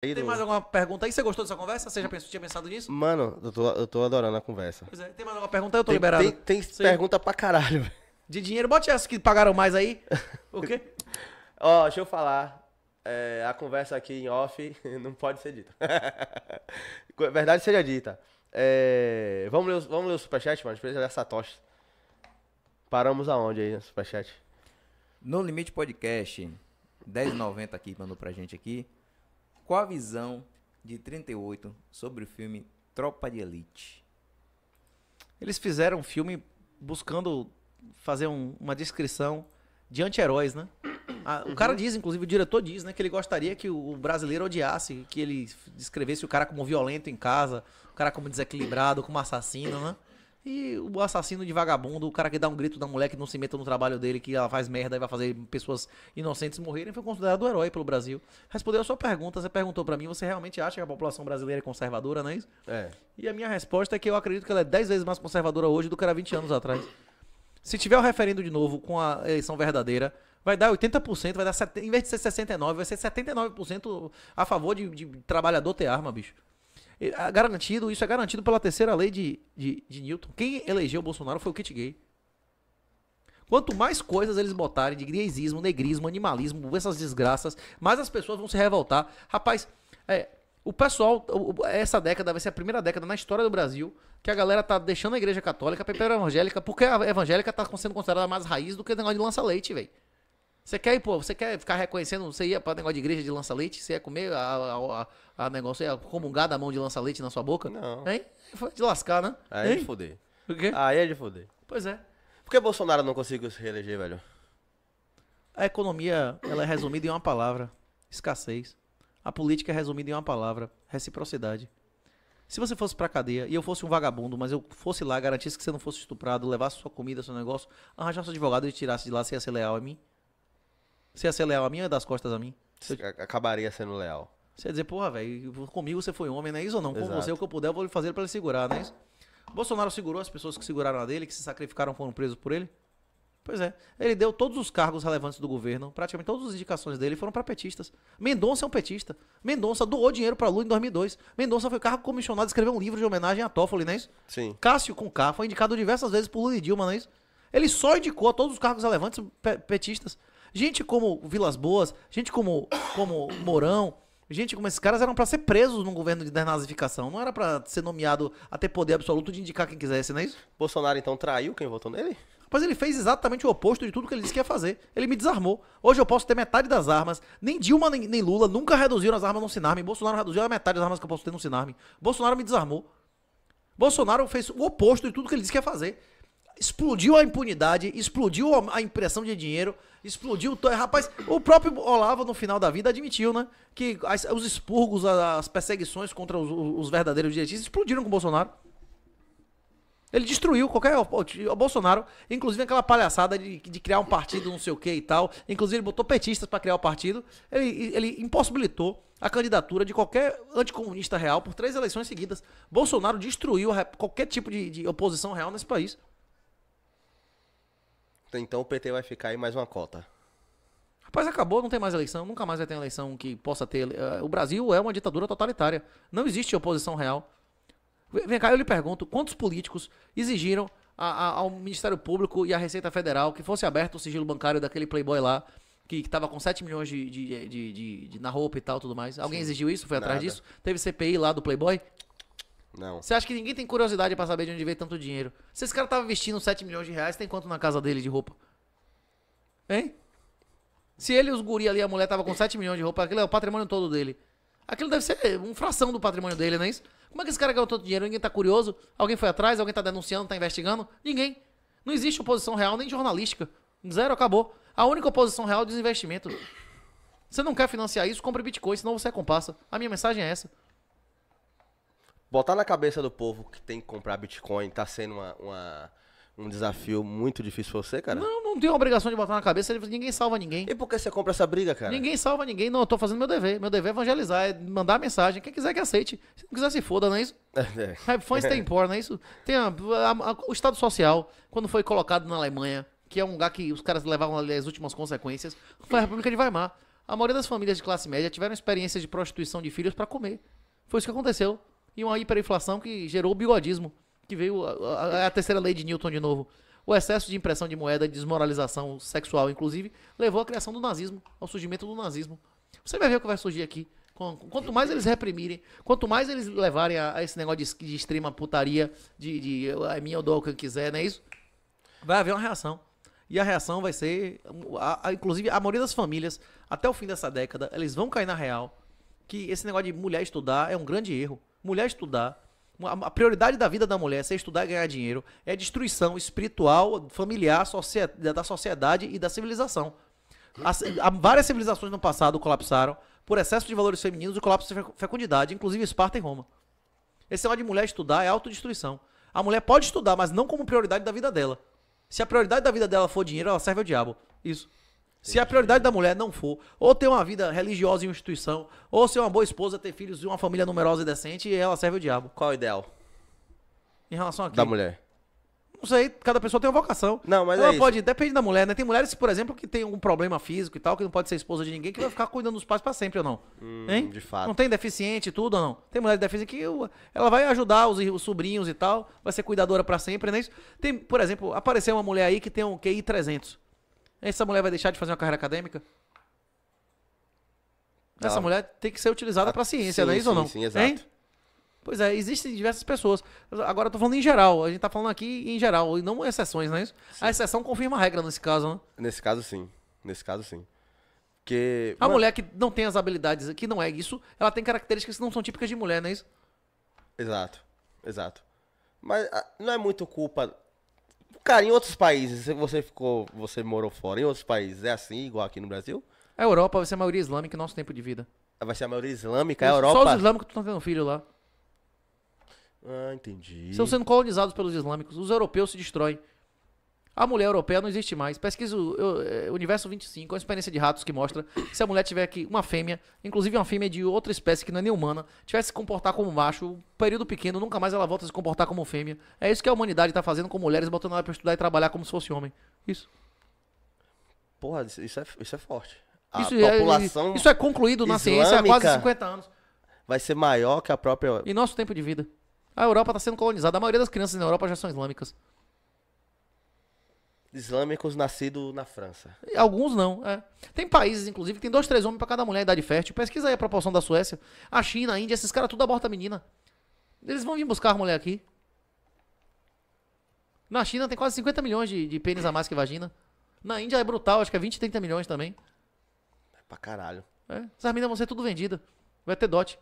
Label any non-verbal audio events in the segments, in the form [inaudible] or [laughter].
Tem do... mais alguma pergunta aí? Você gostou dessa conversa? Você já pensou, tinha pensado nisso? Mano, eu tô, eu tô adorando a conversa. Pois é, tem mais alguma pergunta? Eu tô tem, liberado. Tem, tem pergunta pra caralho. [laughs] De dinheiro, bote essas que pagaram mais aí. [laughs] O quê? Ó, oh, deixa eu falar. É, a conversa aqui em off [laughs] não pode ser dita. É verdade seja dita. É, vamos, ler, vamos ler o superchat, mano. Precisa ler tocha. Paramos aonde aí no superchat? No Limite Podcast, 10,90 aqui, mandou pra gente aqui. Qual a visão de 38 sobre o filme Tropa de Elite? Eles fizeram um filme buscando fazer um, uma descrição de anti-heróis, né? o cara uhum. diz, inclusive, o diretor diz, né, que ele gostaria que o brasileiro odiasse, que ele descrevesse o cara como violento em casa, o cara como desequilibrado, como assassino, né? E o assassino de vagabundo, o cara que dá um grito da mulher que não se meta no trabalho dele, que ela faz merda e vai fazer pessoas inocentes morrerem, foi considerado um herói pelo Brasil. Respondeu a sua pergunta, você perguntou para mim, você realmente acha que a população brasileira é conservadora, não é isso? É. E a minha resposta é que eu acredito que ela é 10 vezes mais conservadora hoje do que era 20 anos atrás. Se tiver o referendo de novo com a eleição verdadeira, vai dar 80%, vai dar, em vez de ser 69%, vai ser 79% a favor de, de trabalhador ter arma, bicho. Ah, garantido, isso é garantido pela terceira lei de, de, de Newton. Quem elegeu o Bolsonaro foi o kit gay. Quanto mais coisas eles botarem de griezismo, negrismo, animalismo, essas desgraças, mais as pessoas vão se revoltar. Rapaz, é, o pessoal, essa década vai ser a primeira década na história do Brasil que a galera tá deixando a igreja católica pra ir pra evangélica, porque a evangélica tá sendo considerada mais raiz do que o negócio de lança-leite, velho. Você quer ir, pô, você quer ficar reconhecendo, você ia pra negócio de igreja de lança-leite, você ia comer a, a, a, a negócio, você ia comungar da mão de lança-leite na sua boca? Não. Hein? Foi de lascar, né? Aí é de foder. O quê? Aí é de foder. Pois é. Por que Bolsonaro não conseguiu se reeleger, velho? A economia, ela é resumida em uma palavra. Escassez. A política é resumida em uma palavra. Reciprocidade. Se você fosse pra cadeia e eu fosse um vagabundo, mas eu fosse lá, garantisse que você não fosse estuprado, levasse sua comida, seu negócio, arranjasse seu advogado e tirasse de lá, você ia ser leal a mim? Você ia ser leal a mim ou ia dar as costas a mim? Você... Acabaria sendo leal. Você ia dizer, porra, velho, comigo você foi homem, não é isso ou não? Com Exato. você, o que eu puder, eu vou fazer para ele segurar, não é isso? Bolsonaro segurou as pessoas que seguraram a dele, que se sacrificaram, foram presos por ele? Pois é. Ele deu todos os cargos relevantes do governo, praticamente todas as indicações dele foram para petistas. Mendonça é um petista. Mendonça doou dinheiro para Lula em 2002. Mendonça foi cargo comissionado escreveu um livro de homenagem a Toffoli, não é isso? Sim. Cássio com K foi indicado diversas vezes por Lula e Dilma, não é isso? Ele só indicou a todos os cargos relevantes petistas. Gente como Vilas Boas, gente como, como Mourão, gente como esses caras eram para ser presos num governo de desnazificação. Não era para ser nomeado a ter poder absoluto de indicar quem quisesse, não é isso? Bolsonaro então traiu quem votou nele? Mas ele fez exatamente o oposto de tudo que ele disse que ia fazer. Ele me desarmou. Hoje eu posso ter metade das armas. Nem Dilma nem, nem Lula nunca reduziram as armas no Sinarme. Bolsonaro reduziu a metade das armas que eu posso ter no Sinarme. Bolsonaro me desarmou. Bolsonaro fez o oposto de tudo que ele disse que ia fazer explodiu a impunidade, explodiu a impressão de dinheiro, explodiu. Rapaz, o próprio Olavo, no final da vida, admitiu, né? Que as, os expurgos, as perseguições contra os, os verdadeiros direitistas explodiram com o Bolsonaro. Ele destruiu qualquer. O Bolsonaro, inclusive aquela palhaçada de, de criar um partido, não sei o que e tal. Inclusive, ele botou petistas para criar o partido. Ele, ele impossibilitou a candidatura de qualquer anticomunista real por três eleições seguidas. Bolsonaro destruiu qualquer tipo de, de oposição real nesse país. Então o PT vai ficar aí mais uma cota. Rapaz, acabou, não tem mais eleição, nunca mais vai ter eleição que possa ter. Eh, o Brasil é uma ditadura totalitária. Não existe oposição real. Vem cá, eu lhe pergunto: quantos políticos exigiram a, a, ao Ministério Público e à Receita Federal que fosse aberto o sigilo bancário daquele playboy lá, que estava com 7 milhões de, de, de, de, na roupa e tal, tudo mais? Alguém Sim, exigiu isso? Foi atrás nada. disso? Teve CPI lá do playboy? Não. Você acha que ninguém tem curiosidade pra saber de onde veio tanto dinheiro? Se esse cara tava vestindo 7 milhões de reais, tem quanto na casa dele de roupa? Hein? Se ele e os guri ali, a mulher tava com 7 milhões de roupa, aquilo é o patrimônio todo dele. Aquilo deve ser uma fração do patrimônio dele, não é isso? Como é que esse cara ganhou tanto dinheiro? Ninguém tá curioso? Alguém foi atrás? Alguém tá denunciando? Tá investigando? Ninguém. Não existe oposição real nem jornalística. Zero, acabou. A única oposição real é o desinvestimento. Você não quer financiar isso, compre Bitcoin, senão você é compassa. A minha mensagem é essa botar na cabeça do povo que tem que comprar Bitcoin tá sendo uma, uma um desafio muito difícil pra você, cara? Não, não tem obrigação de botar na cabeça, ninguém salva ninguém. E por que você compra essa briga, cara? Ninguém salva ninguém, não, eu tô fazendo meu dever. Meu dever é evangelizar, é mandar mensagem, quem quiser que aceite. Se não quiser, se foda, não é isso? [laughs] É. é. Fãs tem por, não é isso? Tem a, a, a, o Estado Social, quando foi colocado na Alemanha, que é um lugar que os caras levavam ali as últimas consequências, foi a República de Weimar. A maioria das famílias de classe média tiveram experiências de prostituição de filhos para comer. Foi isso que aconteceu e uma hiperinflação que gerou o bigodismo, que veio a, a, a terceira lei de Newton de novo. O excesso de impressão de moeda, desmoralização sexual, inclusive, levou à criação do nazismo, ao surgimento do nazismo. Você vai ver o que vai surgir aqui. Quanto mais eles reprimirem, quanto mais eles levarem a, a esse negócio de, de, extrema putaria, de, de ah, é minha eu dou o que eu quiser, não é isso? Vai haver uma reação. E a reação vai ser, a, a, inclusive, a maioria das famílias, até o fim dessa década, eles vão cair na real que esse negócio de mulher estudar é um grande erro mulher é estudar. A prioridade da vida da mulher, é ser estudar e ganhar dinheiro, é destruição espiritual, familiar, da sociedade e da civilização. As, várias civilizações no passado colapsaram por excesso de valores femininos e colapso de fecundidade, inclusive Esparta e Roma. Esse negócio de mulher estudar é autodestruição. A mulher pode estudar, mas não como prioridade da vida dela. Se a prioridade da vida dela for dinheiro, ela serve ao diabo. Isso. Se a prioridade da mulher não for ou ter uma vida religiosa em uma instituição, ou ser uma boa esposa, ter filhos e uma família numerosa e decente, ela serve o diabo. Qual o ideal? Em relação a quê? Da mulher. Não sei, cada pessoa tem uma vocação. Não, mas ela é pode, isso. depende da mulher, né? Tem mulheres, por exemplo, que tem algum problema físico e tal, que não pode ser esposa de ninguém, que vai ficar cuidando dos pais para sempre ou não. Hum, hein? De fato. Não tem deficiente tudo ou não. Tem mulher de deficiente que ela vai ajudar os, os sobrinhos e tal, vai ser cuidadora para sempre, né? Tem, por exemplo, apareceu uma mulher aí que tem um QI 300. Essa mulher vai deixar de fazer uma carreira acadêmica? Essa mulher tem que ser utilizada ah, para ciência, sim, não é isso sim, ou não? Sim, exato. Hein? Pois é, existem diversas pessoas. Agora eu tô falando em geral, a gente tá falando aqui em geral, e não exceções, não é isso? Sim. A exceção confirma a regra nesse caso, né? Nesse caso, sim. Nesse caso, sim. Porque. A mulher que não tem as habilidades, que não é isso, ela tem características que não são típicas de mulher, não é isso? Exato, exato. Mas ah, não é muito culpa Cara, em outros países, você ficou, você morou fora, em outros países é assim, igual aqui no Brasil? A Europa vai ser a maioria islâmica no nosso tempo de vida. Vai ser a maioria islâmica, a Europa... Só os islâmicos estão tendo filho lá. Ah, entendi. Estão sendo colonizados pelos islâmicos. Os europeus se destroem. A mulher europeia não existe mais. Pesquisa o, é, Universo 25, é uma experiência de ratos que mostra que se a mulher tiver aqui uma fêmea, inclusive uma fêmea de outra espécie que não é nem humana, tivesse se comportar como macho, um período pequeno, nunca mais ela volta a se comportar como fêmea. É isso que a humanidade está fazendo com mulheres, botando ela para estudar e trabalhar como se fosse homem. Isso. Porra, isso é, isso é forte. A isso é, população. É, isso é concluído na ciência há quase 50 anos. Vai ser maior que a própria. E nosso tempo de vida. A Europa está sendo colonizada. A maioria das crianças na Europa já são islâmicas islâmicos nascidos na França. E alguns não, é. Tem países, inclusive, que tem dois, três homens para cada mulher em idade fértil. Pesquisa aí a proporção da Suécia. A China, a Índia, esses caras tudo aborta menina. Eles vão vir buscar a mulher aqui. Na China tem quase 50 milhões de, de pênis a mais que vagina. Na Índia é brutal, acho que é 20, 30 milhões também. É pra caralho. É. Essas meninas vão ser tudo vendida. Vai ter dote.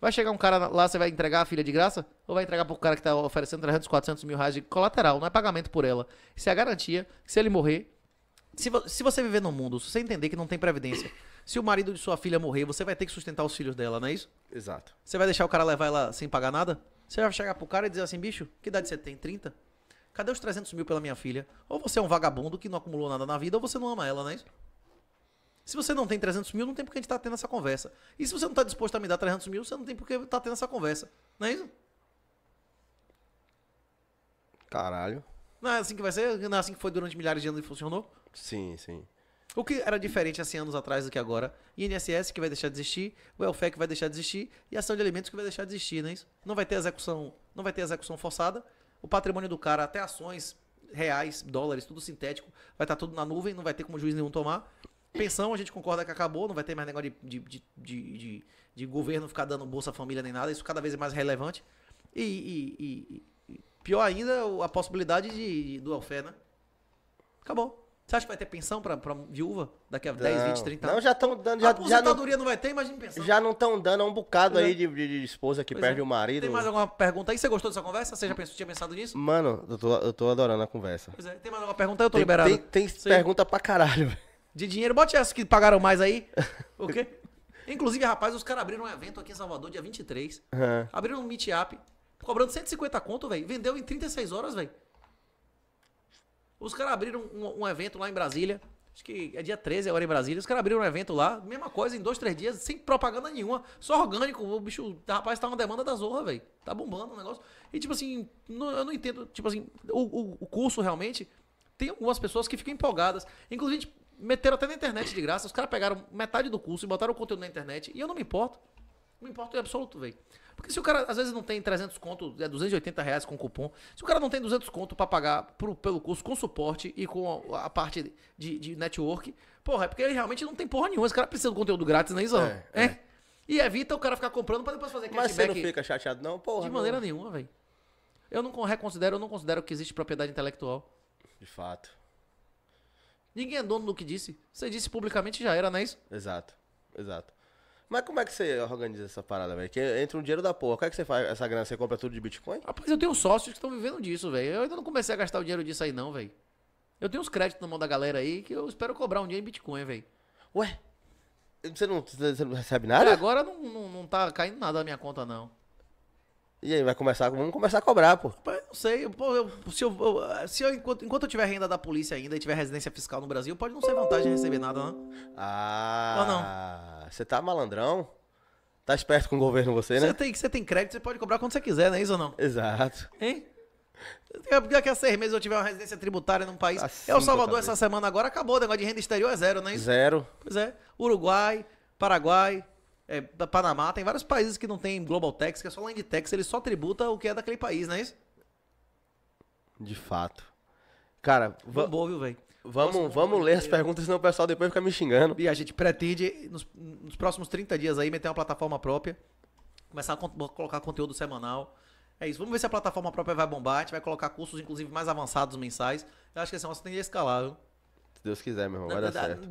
Vai chegar um cara lá, você vai entregar a filha de graça? Ou vai entregar pro cara que tá oferecendo 300, 400 mil reais de colateral? Não é pagamento por ela. Isso é a garantia que se ele morrer. Se, vo se você viver no mundo, se você entender que não tem previdência, se o marido de sua filha morrer, você vai ter que sustentar os filhos dela, não é isso? Exato. Você vai deixar o cara levar ela sem pagar nada? Você vai chegar pro cara e dizer assim, bicho, que idade você tem? 30? Cadê os 300 mil pela minha filha? Ou você é um vagabundo que não acumulou nada na vida, ou você não ama ela, não é isso? Se você não tem 300 mil, não tem por que a gente estar tá tendo essa conversa. E se você não está disposto a me dar 300 mil, você não tem por que estar tá tendo essa conversa. Não é isso? Caralho. Não é assim que vai ser? Não é assim que foi durante milhares de anos e funcionou? Sim, sim. O que era diferente há 100 anos atrás do que agora? INSS que vai deixar de existir, o Welfare que vai deixar de existir e ação de alimentos que vai deixar de existir, não é isso? Não vai ter execução, não vai ter execução forçada. O patrimônio do cara, até ações, reais, dólares, tudo sintético, vai estar tá tudo na nuvem, não vai ter como juiz nenhum tomar. Pensão, a gente concorda que acabou, não vai ter mais negócio de, de, de, de, de governo ficar dando Bolsa Família nem nada, isso cada vez é mais relevante. E, e, e, e pior ainda, a possibilidade de, do Alfé, né? Acabou. Você acha que vai ter pensão pra, pra viúva daqui a não, 10, 20, 30 anos? Não, já estão dando. Já, a aposentadoria já não, não, vai ter, imagina pensão. Já não estão dando é um bocado é. aí de, de, esposa que pois perde é. o marido. Tem mais alguma pergunta aí? Você gostou dessa conversa? Você já pensou, tinha pensado nisso? Mano, eu tô, eu tô adorando a conversa. Pois é. Tem mais alguma pergunta? aí? Eu tô tem, liberado. Tem, tem pergunta pra caralho, velho de dinheiro. Bote essa que pagaram mais aí. [laughs] O quê? Inclusive, rapaz, os caras abriram um evento aqui em Salvador, dia 23. Uhum. Abriram um meet-up, cobrando 150 conto, velho. Vendeu em 36 horas, velho. Os caras abriram um, um, evento lá em Brasília. Acho que é dia 13 agora em Brasília. Os caras abriram um evento lá, mesma coisa, em dois, três dias, sem propaganda nenhuma. Só orgânico. O bicho, rapaz, tá uma demanda da zorra, velho. Tá bombando o negócio. E, tipo assim, não, eu não entendo. Tipo assim, o, o, o curso realmente tem algumas pessoas que ficam empolgadas. Inclusive, meteram até na internet de graça. Os caras pegaram metade do curso e botaram o conteúdo na internet. E eu não me importo. Não me importo em absoluto, velho. Porque se o cara, às vezes, não tem 300 conto, é 280 reais com cupom. Se o cara não tem 200 conto para pagar pro, pelo curso com suporte e com a, a parte de, de, network, porra, é porque ele realmente não tem porra nenhuma. Esse cara precisa do conteúdo grátis, né, Isão? É, é. é, E evita o cara ficar comprando pra depois fazer cashback. Mas você não fica chateado, não, porra? De maneira não. nenhuma, velho. Eu não reconsidero, eu não considero que existe propriedade intelectual. De fato. Ninguém é dono do que disse. Você disse publicamente já era, não é isso? Exato, exato. Mas como é que você organiza essa parada, velho? Que entra um dinheiro da porra. Como é que você faz essa grana? Você compra tudo de Bitcoin? Rapaz, eu tenho sócios que estão vivendo disso, velho. Eu ainda não comecei a gastar o dinheiro disso aí, não, velho. Eu tenho uns créditos na mão da galera aí que eu espero cobrar um dia em Bitcoin, velho. Ué? Você não, você não recebe nada? É, agora não, não, não tá caindo nada na minha conta, não. E aí, vai começar, vamos começar a cobrar, pô não sei. Pô, eu, se eu, eu, se eu enquanto, enquanto eu tiver renda da polícia ainda e tiver residência fiscal no Brasil, pode não ser vantagem receber nada, não. Ah. Ou não? Você tá malandrão? Tá esperto com o governo você, né? Você tem, você tem crédito, você pode cobrar quando você quiser, não é isso ou não? Exato. Hein? Daqui a seis meses eu tiver uma residência tributária num país. é assim, o Salvador essa semana agora acabou, o negócio de renda exterior é zero, não é isso? Zero. Pois é. Uruguai, Paraguai, é, Panamá, tem vários países que não tem Global Tax, que é só Land Tax, ele só tributa o que é daquele país, não é isso? De fato. Cara, viu, velho? Vamos, vamos ler as perguntas, senão o pessoal depois fica me xingando. E a gente pretende, nos, nos próximos 30 dias aí, meter uma plataforma própria, começar a colocar conteúdo semanal. É isso. Vamos ver se a plataforma própria vai bombar. A gente vai colocar cursos, inclusive, mais avançados mensais. Eu acho que esse é tem que escalar, viu? Se Deus quiser, meu irmão, vai dar certo.